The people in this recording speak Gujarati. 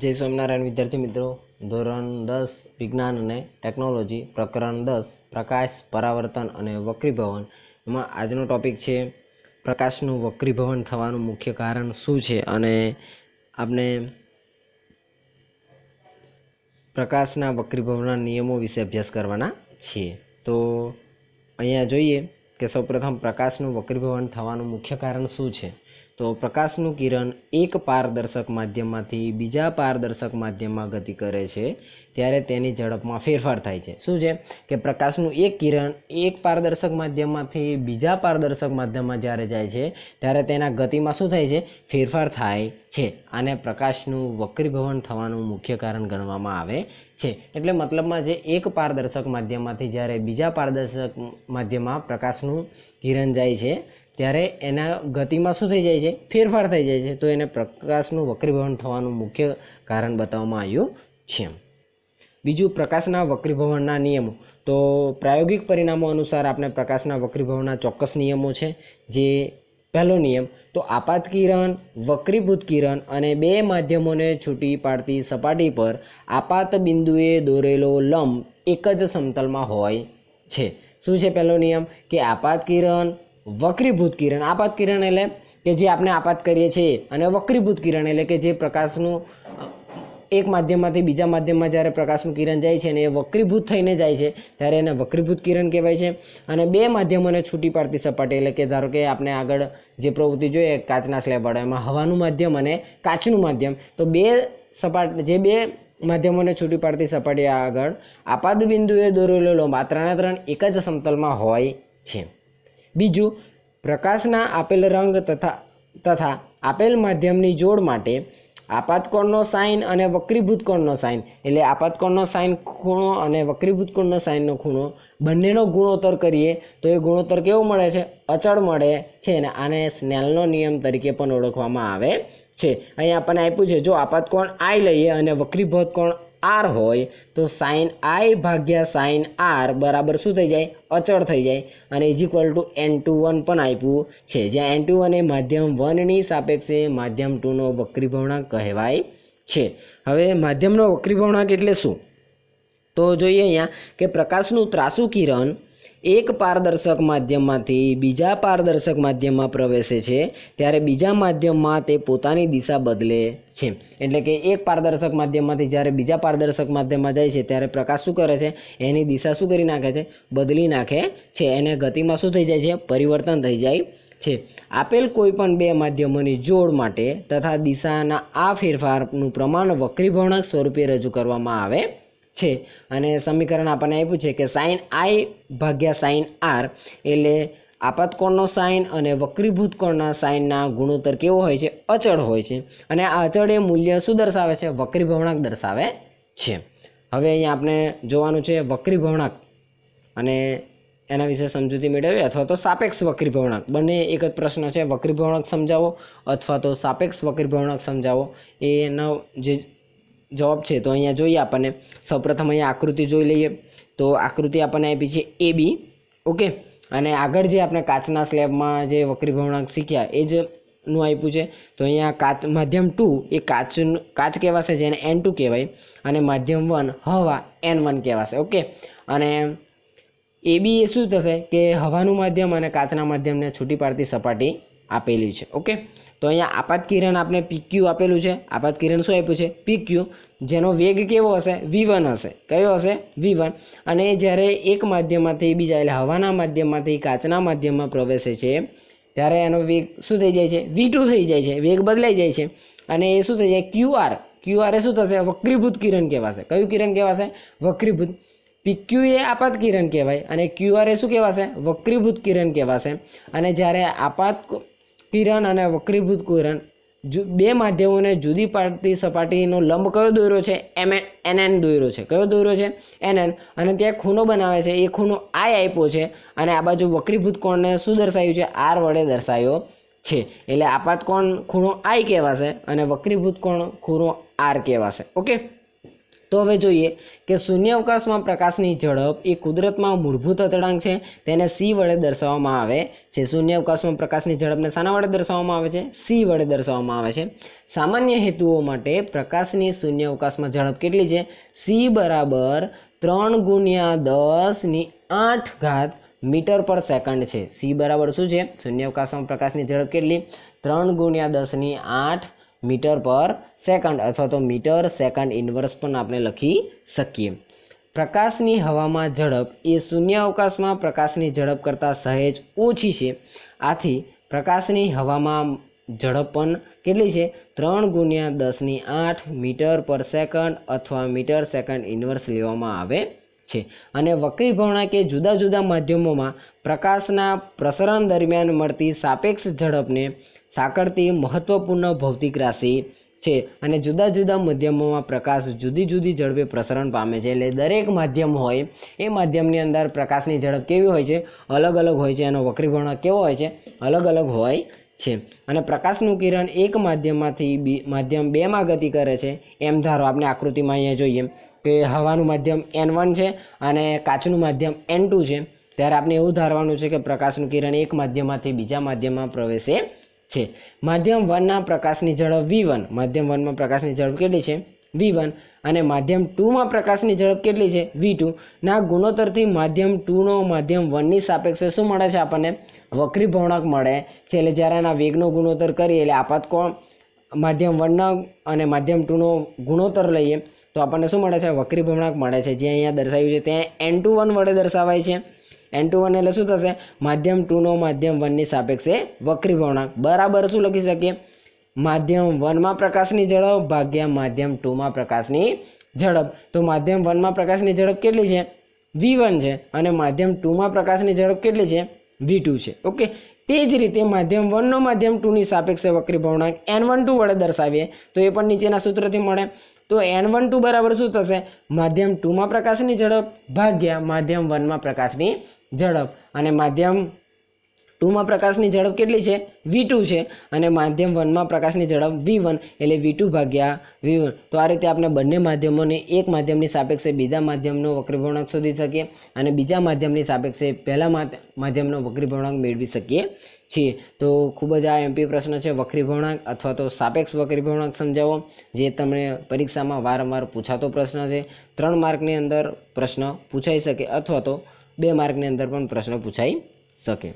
જય સ્વામિનારાયણ વિદ્યાર્થી મિત્રો ધોરણ દસ વિજ્ઞાન અને ટેકનોલોજી પ્રકરણ દસ પ્રકાશ પરાવર્તન અને વક્રીભવન એમાં આજનો ટૉપિક છે પ્રકાશનું વક્રીભવન થવાનું મુખ્ય કારણ શું છે અને આપણે પ્રકાશના વક્રીભવનના નિયમો વિશે અભ્યાસ કરવાના છીએ તો અહીંયા જોઈએ કે સૌપ્રથમ પ્રકાશનું વક્રીભવન થવાનું મુખ્ય કારણ શું છે તો પ્રકાશનું કિરણ એક પારદર્શક માધ્યમમાંથી બીજા પારદર્શક માધ્યમમાં ગતિ કરે છે ત્યારે તેની ઝડપમાં ફેરફાર થાય છે શું છે કે પ્રકાશનું એક કિરણ એક પારદર્શક માધ્યમમાંથી બીજા પારદર્શક માધ્યમમાં જ્યારે જાય છે ત્યારે તેના ગતિમાં શું થાય છે ફેરફાર થાય છે આને પ્રકાશનું વક્રીભવન થવાનું મુખ્ય કારણ ગણવામાં આવે છે એટલે મતલબમાં જે એક પારદર્શક માધ્યમમાંથી જ્યારે બીજા પારદર્શક માધ્યમમાં પ્રકાશનું કિરણ જાય છે ત્યારે એના ગતિમાં શું થઈ જાય છે ફેરફાર થઈ જાય છે તો એને પ્રકાશનું વક્રીભવન થવાનું મુખ્ય કારણ બતાવવામાં આવ્યું છે બીજું પ્રકાશના વક્રીભવનના નિયમો તો પ્રાયોગિક પરિણામો અનુસાર આપણે પ્રકાશના વક્રીભવનના ચોક્કસ નિયમો છે જે પહેલો નિયમ તો આપાત કિરણ વક્રીભૂત કિરણ અને બે માધ્યમોને છૂટી પાડતી સપાટી પર આપાત બિંદુએ દોરેલો લંબ એક જ સમતલમાં હોય છે શું છે પહેલો નિયમ કે આપાત કિરણ વક્રીભૂત કિરણ આપાત કિરણ એટલે કે જે આપણે આપાત કરીએ છીએ અને વક્રીભૂત કિરણ એટલે કે જે પ્રકાશનું એક માધ્યમમાંથી બીજા માધ્યમમાં જ્યારે પ્રકાશનું કિરણ જાય છે અને એ વક્રીભૂત થઈને જાય છે ત્યારે એને વક્રીભૂત કિરણ કહેવાય છે અને બે માધ્યમોને છૂટી પાડતી સપાટી એટલે કે ધારો કે આપણે આગળ જે પ્રવૃત્તિ જોઈએ કાચના સ્લેબવાળા એમાં હવાનું માધ્યમ અને કાચનું માધ્યમ તો બે સપાટ જે બે માધ્યમોને છૂટી પાડતી સપાટી આગળ આપાત બિંદુએ દોરેલો લોંબ આ ત્રણ એક જ સમતલમાં હોય છે બીજું પ્રકાશના આપેલ રંગ તથા તથા આપેલ માધ્યમની જોડ માટે આપાતકોણનો સાઇન અને વક્રીભૂતકોણનો સાઇન એટલે આપાતકોણનો સાઇન ખૂણો અને વક્રીભૂતકોણનો સાઇનનો ખૂણો બંનેનો ગુણોત્તર કરીએ તો એ ગુણોત્તર કેવો મળે છે અચળ મળે છે અને આને સ્નેલનો નિયમ તરીકે પણ ઓળખવામાં આવે છે અહીંયા આપણને આપ્યું છે જો આપાતકોણ આઈ લઈએ અને વક્રીભૂત કોણ આર હોય તો સાઇન આઈ ભાગ્યા સાઇન આર બરાબર શું થઈ જાય અચળ થઈ જાય અને is equal to N to one પણ આપ્યું છે જ્યાં એન ટુ વન એ માધ્યમ વનની સાપેક્ષે માધ્યમ ટુનો વક્રીભવણાંક કહેવાય છે હવે માધ્યમનો વક્રીભવણાંક એટલે શું તો જોઈએ અહીંયા કે પ્રકાશનું ત્રાસુ કિરણ એક પારદર્શક માધ્યમમાંથી બીજા પારદર્શક માધ્યમમાં પ્રવેશે છે ત્યારે બીજા માધ્યમમાં તે પોતાની દિશા બદલે છે એટલે કે એક પારદર્શક માધ્યમમાંથી જ્યારે બીજા પારદર્શક માધ્યમમાં જાય છે ત્યારે પ્રકાશ શું કરે છે એની દિશા શું કરી નાખે છે બદલી નાખે છે એને ગતિમાં શું થઈ જાય છે પરિવર્તન થઈ જાય છે આપેલ કોઈપણ બે માધ્યમોની જોડ માટે તથા દિશાના આ ફેરફારનું પ્રમાણ વક્રીભવનાક સ્વરૂપે રજૂ કરવામાં આવે છે અને સમીકરણ આપણને આપ્યું છે કે સાઇન આઈ ભાગ્યા સાઇન આર એટલે આપાતકોણનો સાઇન અને વક્રીભૂત કોણના સાઇનના ગુણોત્તર કેવો હોય છે અચળ હોય છે અને આ અચળ એ મૂલ્ય શું દર્શાવે છે વક્રીભવણાંક દર્શાવે છે હવે અહીંયા આપણે જોવાનું છે વક્રી ભવણાંક અને એના વિશે સમજૂતી મેળવવી અથવા તો સાપેક્ષ વક્રી ભવણાંક બંને એક જ પ્રશ્ન છે વક્રીભવણાંક સમજાવો અથવા તો સાપેક્ષ વક્રીભવણાંક સમજાવો એના જે જવાબ છે તો અહીંયા જોઈએ આપણને સૌપ્રથમ અહીંયા આકૃતિ જોઈ લઈએ તો આકૃતિ આપણને આપી છે એ બી ઓકે અને આગળ જે આપણે કાચના સ્લેબમાં જે વક્રી ભવનાંક શીખ્યા એ જ નું આપ્યું છે તો અહીંયા કાચ માધ્યમ ટુ એ કાચ કાચ કહેવાશે જેને એન ટુ કહેવાય અને માધ્યમ વન હવા એન વન કહેવાશે ઓકે અને એ બી એ શું થશે કે હવાનું માધ્યમ અને કાચના માધ્યમને છૂટી પાડતી સપાટી આપેલી છે ઓકે તો અહીંયા આપાત કિરણ આપણે પીક્યુ આપેલું છે આપાત કિરણ શું આપ્યું છે પીક્યુ જેનો વેગ કેવો હશે વી હશે કયો હશે વી અને જ્યારે એક માધ્યમમાંથી બીજા એટલે હવાના માધ્યમમાંથી કાચના માધ્યમમાં પ્રવેશે છે ત્યારે એનો વેગ શું થઈ જાય છે વી થઈ જાય છે વેગ બદલાઈ જાય છે અને એ શું થઈ જાય ક્યુઆર ક્યુઆર એ શું થશે વક્રીભૂત કિરણ કહેવાશે કયું કિરણ કહેવાશે વક્રીભૂત પીક્યુ એ આપાત કિરણ કહેવાય અને ક્યુઆર એ શું કહેવાશે વક્રીભૂત કિરણ કહેવાશે અને જ્યારે આપાત કિરણ અને વક્રીભૂત કુરણ બે માધ્યમોને જુદી પાડતી સપાટીનો લંબ કયો દોર્યો છે એમ એન એન દોર્યો છે કયો દોર્યો છે એન એન અને ત્યાં ખૂનો બનાવે છે એ ખૂનો આઈ આપ્યો છે અને આ બાજુ વક્રીભૂત કોણને શું દર્શાવ્યું છે આર વડે દર્શાવ્યો છે એટલે આપાત કોણ ખૂણો આઈ કહેવાશે અને વક્રીભૂત કોણ ખૂણો આર કહેવાશે ઓકે તો હવે જોઈએ કે શૂન્યાવકાશમાં પ્રકાશની ઝડપ એ કુદરતમાં મૂળભૂત અચળાંક છે તેને સી વડે દર્શાવવામાં આવે છે શૂન્યાવકાશમાં પ્રકાશની ઝડપને શાના વડે દર્શાવવામાં આવે છે સી વડે દર્શાવવામાં આવે છે સામાન્ય હેતુઓ માટે પ્રકાશની શૂન્યાવકાશમાં ઝડપ કેટલી છે સી બરાબર ત્રણ ગુણ્યા દસની આઠ ઘાત મીટર પર સેકન્ડ છે સી બરાબર શું છે શૂન્યાવકાશમાં પ્રકાશની ઝડપ કેટલી ત્રણ ગુણ્યા દસની આઠ મીટર પર સેકન્ડ અથવા તો મીટર સેકન્ડ ઇન્વર્સ પણ આપણે લખી શકીએ પ્રકાશની હવામાં ઝડપ એ શૂન્ય અવકાશમાં પ્રકાશની ઝડપ કરતાં સહેજ ઓછી છે આથી પ્રકાશની હવામાં ઝડપ પણ કેટલી છે ત્રણ ગુણ્યા દસની આઠ મીટર પર સેકન્ડ અથવા મીટર સેકન્ડ ઇન્વર્સ લેવામાં આવે છે અને વક્રીભવના કે જુદા જુદા માધ્યમોમાં પ્રકાશના પ્રસરણ દરમિયાન મળતી સાપેક્ષ ઝડપને સાંકળતી તે મહત્વપૂર્ણ ભૌતિક રાશિ છે અને જુદા જુદા માધ્યમોમાં પ્રકાશ જુદી જુદી ઝડપે પ્રસરણ પામે છે એટલે દરેક માધ્યમ હોય એ માધ્યમની અંદર પ્રકાશની ઝડપ કેવી હોય છે અલગ અલગ હોય છે એનો વક્રીભવણ કેવો હોય છે અલગ અલગ હોય છે અને પ્રકાશનું કિરણ એક માધ્યમમાંથી બી માધ્યમ બેમાં ગતિ કરે છે એમ ધારો આપણે આકૃતિમાં અહીંયા જોઈએ કે હવાનું માધ્યમ એન વન છે અને કાચનું માધ્યમ એન ટુ છે ત્યારે આપણે એવું ધારવાનું છે કે પ્રકાશનું કિરણ એક માધ્યમમાંથી બીજા માધ્યમમાં પ્રવેશે છે માધ્યમ વનના પ્રકાશની ઝડપ વી વન માધ્યમ વનમાં પ્રકાશની ઝડપ કેટલી છે વી વન અને માધ્યમ ટુમાં પ્રકાશની ઝડપ કેટલી છે વી ટુ ના ગુણોત્તરથી માધ્યમ ટુનો માધ્યમ વનની સાપેક્ષે શું મળે છે આપણને વક્રી ભવણક મળે છે એટલે જ્યારે આના વેગનો ગુણોત્તર કરીએ એટલે આપાત કોણ માધ્યમ વનના અને માધ્યમ ટુનો ગુણોત્તર લઈએ તો આપણને શું મળે છે વક્રી ભવણક મળે છે જે અહીંયા દર્શાવ્યું છે ત્યાં એન ટુ વન વડે દર્શાવાય છે એન ટુ વન એટલે શું થશે માધ્યમ ટુનો માધ્યમ વનની સાપેક્ષે વક્રીભવનાંક બરાબર શું લખી શકીએ માધ્યમ વનમાં પ્રકાશની ઝડપ ભાગ્યા માધ્યમ ટુમાં પ્રકાશની ઝડપ તો માધ્યમ વનમાં પ્રકાશની ઝડપ કેટલી છે વી વન છે અને માધ્યમ ટુમાં પ્રકાશની ઝડપ કેટલી છે વી ટુ છે ઓકે તે જ રીતે માધ્યમ વનનો માધ્યમ ટુની સાપેક્ષે ભવણાંક એન વન ટુ વડે દર્શાવીએ તો એ પણ નીચેના સૂત્રથી મળે તો એન વન ટુ બરાબર શું થશે માધ્યમ ટુમાં પ્રકાશની ઝડપ ભાગ્યા માધ્યમ વનમાં પ્રકાશની ઝડપ અને માધ્યમ ટુમાં પ્રકાશની ઝડપ કેટલી છે વી ટુ છે અને માધ્યમ વનમાં પ્રકાશની ઝડપ વી વન એટલે વી ટુ ભાગ્યા વી વન તો આ રીતે આપણે બંને માધ્યમોને એક માધ્યમની સાપેક્ષે બીજા માધ્યમનો વક્રીભવણાંક શોધી શકીએ અને બીજા માધ્યમની સાપેક્ષે પહેલા માધ્યમનો વક્રીભવનાંક મેળવી શકીએ છીએ તો ખૂબ જ આ એમપી પ્રશ્ન છે વક્રીભવનાંક અથવા તો સાપેક્ષ વક્રીભવનાંક સમજાવો જે તમને પરીક્ષામાં વારંવાર પૂછાતો પ્રશ્ન છે ત્રણ માર્કની અંદર પ્રશ્ન પૂછાઈ શકે અથવા તો બે માર્કની અંદર પણ પ્રશ્ન પૂછાઈ શકે